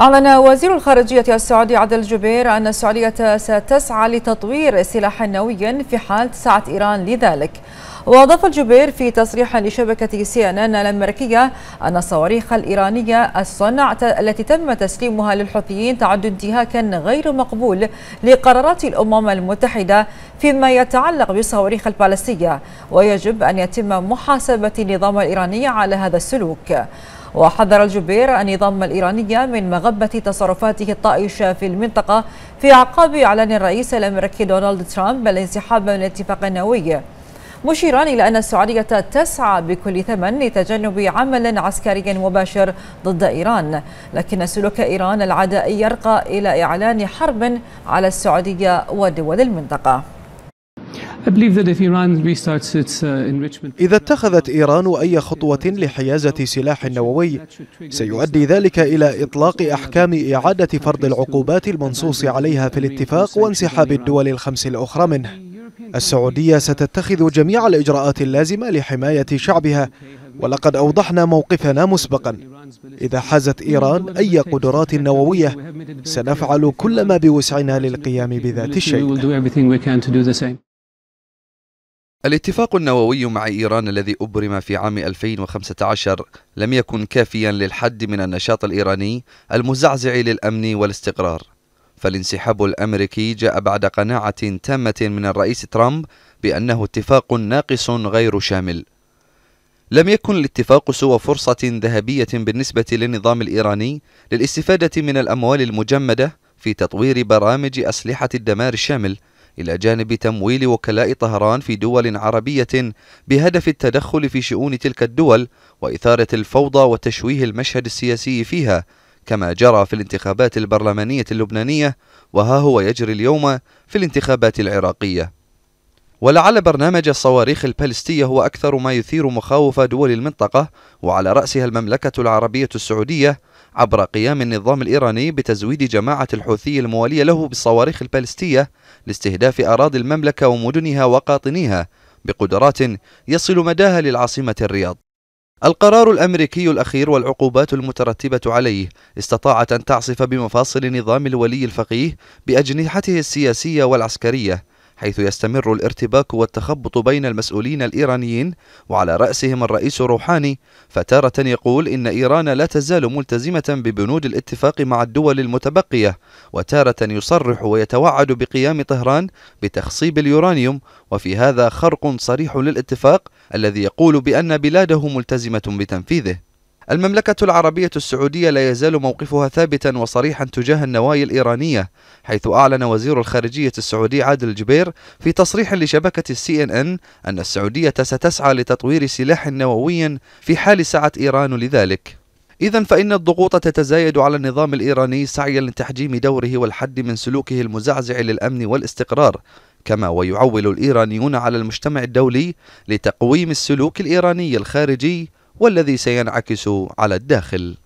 أعلن وزير الخارجية السعودي عادل جبير أن السعودية ستسعى لتطوير سلاح نووي في حال سعت إيران لذلك وأضاف الجبير في تصريح لشبكة سي أن أن الأمريكية أن الصواريخ الإيرانية الصنع التي تم تسليمها للحوثيين تعد انتهاكا غير مقبول لقرارات الأمم المتحدة فيما يتعلق بالصواريخ البالستية ويجب أن يتم محاسبة النظام الإيراني على هذا السلوك وحذر الجبير النظام الإيراني من مغبة تصرفاته الطائشة في المنطقة في أعقاب إعلان الرئيس الأمريكي دونالد ترامب الانسحاب من الاتفاق النووي مشيرا إلى أن السعودية تسعى بكل ثمن لتجنب عمل عسكري مباشر ضد إيران لكن سلوك إيران العدائي يرقى إلى إعلان حرب على السعودية ودول المنطقة Uh, إذا اتخذت إيران أي خطوة لحيازة سلاح نووي سيؤدي ذلك إلى إطلاق أحكام إعادة فرض العقوبات المنصوص عليها في الاتفاق وانسحاب الدول الخمس الأخرى منه السعودية ستتخذ جميع الإجراءات اللازمة لحماية شعبها ولقد أوضحنا موقفنا مسبقا إذا حازت إيران أي قدرات نووية سنفعل كل ما بوسعنا للقيام بذات الشيء الاتفاق النووي مع إيران الذي أبرم في عام 2015 لم يكن كافيا للحد من النشاط الإيراني المزعزع للأمن والاستقرار فالانسحاب الأمريكي جاء بعد قناعة تامة من الرئيس ترامب بأنه اتفاق ناقص غير شامل لم يكن الاتفاق سوى فرصة ذهبية بالنسبة للنظام الإيراني للاستفادة من الأموال المجمدة في تطوير برامج أسلحة الدمار الشامل إلى جانب تمويل وكلاء طهران في دول عربية بهدف التدخل في شؤون تلك الدول وإثارة الفوضى وتشويه المشهد السياسي فيها كما جرى في الانتخابات البرلمانية اللبنانية وها هو يجري اليوم في الانتخابات العراقية ولعل برنامج الصواريخ البالستية هو أكثر ما يثير مخاوف دول المنطقة وعلى رأسها المملكة العربية السعودية عبر قيام النظام الإيراني بتزويد جماعة الحوثي الموالية له بالصواريخ البالستية لاستهداف أراضي المملكة ومدنها وقاطنيها بقدرات يصل مداها للعاصمة الرياض القرار الأمريكي الأخير والعقوبات المترتبة عليه استطاعت أن تعصف بمفاصل نظام الولي الفقيه بأجنحته السياسية والعسكرية حيث يستمر الارتباك والتخبط بين المسؤولين الإيرانيين وعلى رأسهم الرئيس روحاني فتارة يقول إن إيران لا تزال ملتزمة ببنود الاتفاق مع الدول المتبقية وتارة يصرح ويتوعد بقيام طهران بتخصيب اليورانيوم وفي هذا خرق صريح للاتفاق الذي يقول بأن بلاده ملتزمة بتنفيذه المملكة العربية السعودية لا يزال موقفها ثابتا وصريحا تجاه النوايا الإيرانية حيث أعلن وزير الخارجية السعودي عادل الجبير في تصريح لشبكة السي ان ان أن السعودية ستسعى لتطوير سلاح نووي في حال سعت إيران لذلك إذا فإن الضغوط تتزايد على النظام الإيراني سعيا لتحجيم دوره والحد من سلوكه المزعزع للأمن والاستقرار كما ويعول الإيرانيون على المجتمع الدولي لتقويم السلوك الإيراني الخارجي والذي سينعكس على الداخل